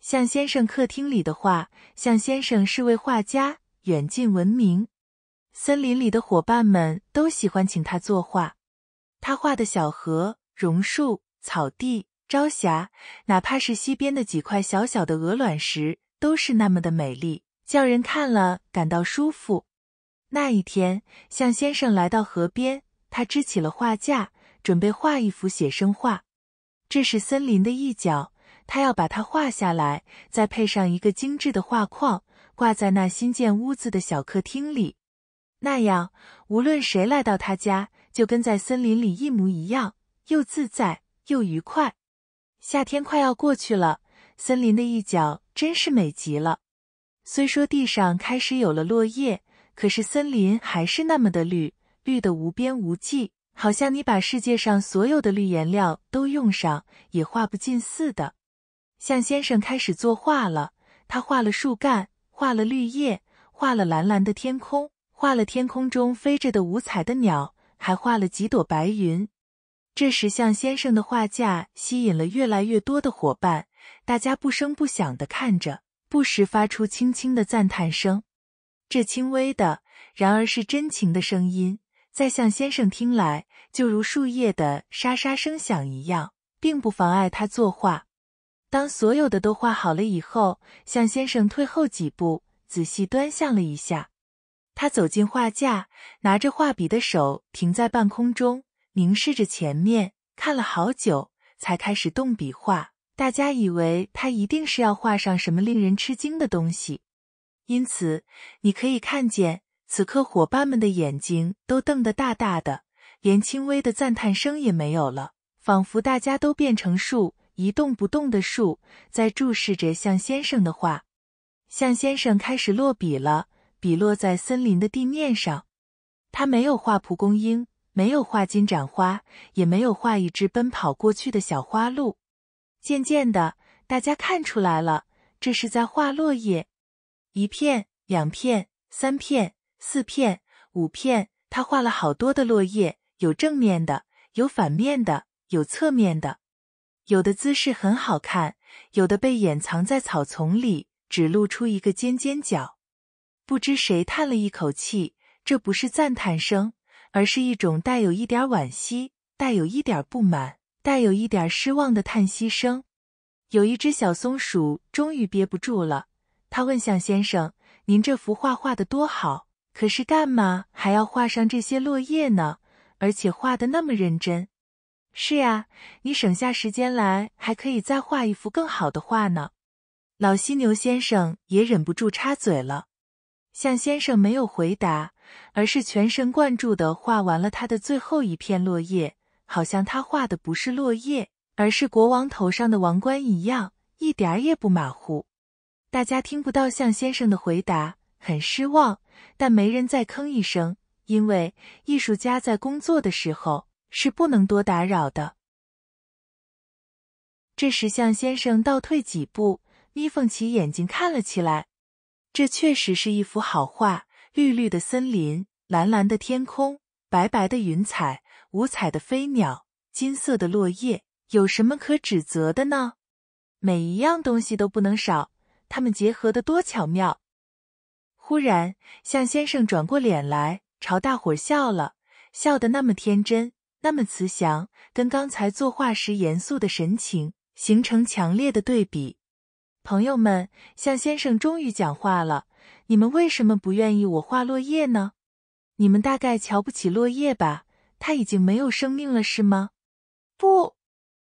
向先生客厅里的画，向先生是位画家，远近闻名。森林里的伙伴们都喜欢请他作画，他画的小河、榕树、草地、朝霞，哪怕是溪边的几块小小的鹅卵石，都是那么的美丽，叫人看了感到舒服。那一天，向先生来到河边，他支起了画架，准备画一幅写生画。这是森林的一角。他要把它画下来，再配上一个精致的画框，挂在那新建屋子的小客厅里。那样，无论谁来到他家，就跟在森林里一模一样，又自在又愉快。夏天快要过去了，森林的一角真是美极了。虽说地上开始有了落叶，可是森林还是那么的绿，绿的无边无际，好像你把世界上所有的绿颜料都用上，也画不尽似的。向先生开始作画了，他画了树干，画了绿叶，画了蓝蓝的天空，画了天空中飞着的五彩的鸟，还画了几朵白云。这时，向先生的画架吸引了越来越多的伙伴，大家不声不响的看着，不时发出轻轻的赞叹声。这轻微的，然而是真情的声音，在向先生听来，就如树叶的沙沙声响一样，并不妨碍他作画。当所有的都画好了以后，向先生退后几步，仔细端详了一下。他走进画架，拿着画笔的手停在半空中，凝视着前面，看了好久，才开始动笔画。大家以为他一定是要画上什么令人吃惊的东西，因此你可以看见，此刻伙伴们的眼睛都瞪得大大的，连轻微的赞叹声也没有了，仿佛大家都变成树。一动不动的树在注视着向先生的画。向先生开始落笔了，笔落在森林的地面上。他没有画蒲公英，没有画金盏花，也没有画一只奔跑过去的小花鹿。渐渐的，大家看出来了，这是在画落叶。一片，两片，三片，四片，五片。他画了好多的落叶，有正面的，有反面的，有侧面的。有的姿势很好看，有的被掩藏在草丛里，只露出一个尖尖角。不知谁叹了一口气，这不是赞叹声，而是一种带有一点惋惜、带有一点不满、带有一点失望的叹息声。有一只小松鼠终于憋不住了，它问向先生：“您这幅画画的多好，可是干嘛还要画上这些落叶呢？而且画的那么认真。”是呀，你省下时间来，还可以再画一幅更好的画呢。老犀牛先生也忍不住插嘴了。向先生没有回答，而是全神贯注地画完了他的最后一片落叶，好像他画的不是落叶，而是国王头上的王冠一样，一点也不马虎。大家听不到向先生的回答，很失望，但没人再吭一声，因为艺术家在工作的时候。是不能多打扰的。这时，向先生倒退几步，眯缝起眼睛看了起来。这确实是一幅好画：绿绿的森林，蓝蓝的天空，白白的云彩，五彩的飞鸟，金色的落叶。有什么可指责的呢？每一样东西都不能少，它们结合的多巧妙！忽然，向先生转过脸来，朝大伙笑了笑，的那么天真。那么慈祥，跟刚才作画时严肃的神情形成强烈的对比。朋友们，向先生终于讲话了。你们为什么不愿意我画落叶呢？你们大概瞧不起落叶吧？它已经没有生命了，是吗？不，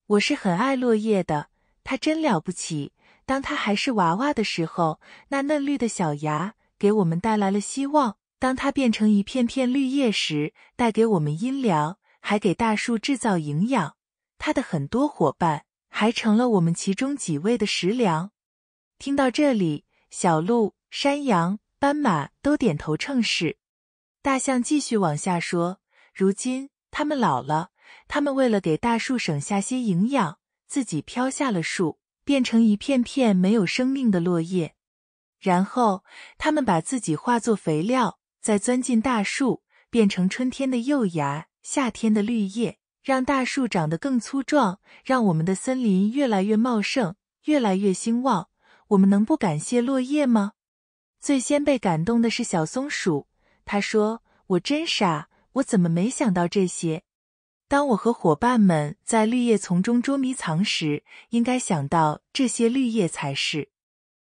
我是很爱落叶的。它真了不起。当它还是娃娃的时候，那嫩绿的小芽给我们带来了希望；当它变成一片片绿叶时，带给我们阴凉。还给大树制造营养，他的很多伙伴还成了我们其中几位的食粮。听到这里，小鹿、山羊、斑马都点头称是。大象继续往下说：如今他们老了，他们为了给大树省下些营养，自己飘下了树，变成一片片没有生命的落叶。然后他们把自己化作肥料，再钻进大树，变成春天的幼芽。夏天的绿叶让大树长得更粗壮，让我们的森林越来越茂盛，越来越兴旺。我们能不感谢落叶吗？最先被感动的是小松鼠，他说：“我真傻，我怎么没想到这些？当我和伙伴们在绿叶丛中捉迷藏时，应该想到这些绿叶才是。”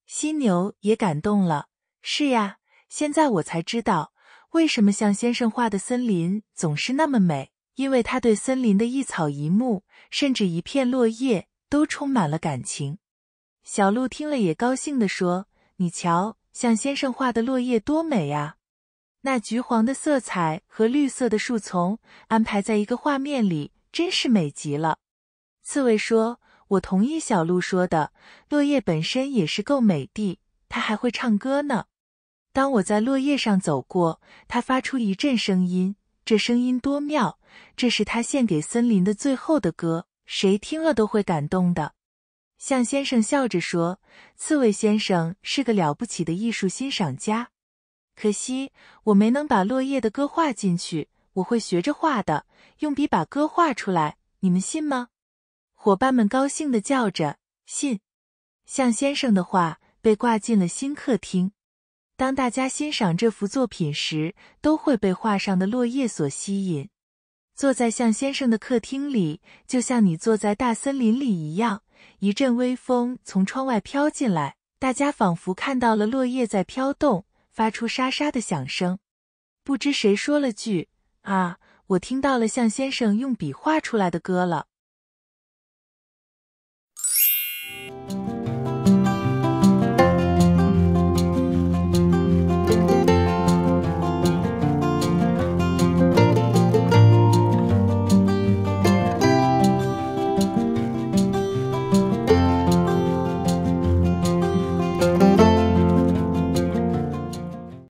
犀牛也感动了：“是呀，现在我才知道。”为什么向先生画的森林总是那么美？因为他对森林的一草一木，甚至一片落叶，都充满了感情。小鹿听了也高兴地说：“你瞧，向先生画的落叶多美啊！那橘黄的色彩和绿色的树丛安排在一个画面里，真是美极了。”刺猬说：“我同意小鹿说的，落叶本身也是够美的，它还会唱歌呢。”当我在落叶上走过，它发出一阵声音。这声音多妙！这是他献给森林的最后的歌，谁听了都会感动的。向先生笑着说：“刺猬先生是个了不起的艺术欣赏家。”可惜我没能把落叶的歌画进去。我会学着画的，用笔把歌画出来。你们信吗？伙伴们高兴地叫着：“信！”向先生的画被挂进了新客厅。当大家欣赏这幅作品时，都会被画上的落叶所吸引。坐在向先生的客厅里，就像你坐在大森林里一样。一阵微风从窗外飘进来，大家仿佛看到了落叶在飘动，发出沙沙的响声。不知谁说了句：“啊，我听到了向先生用笔画出来的歌了。”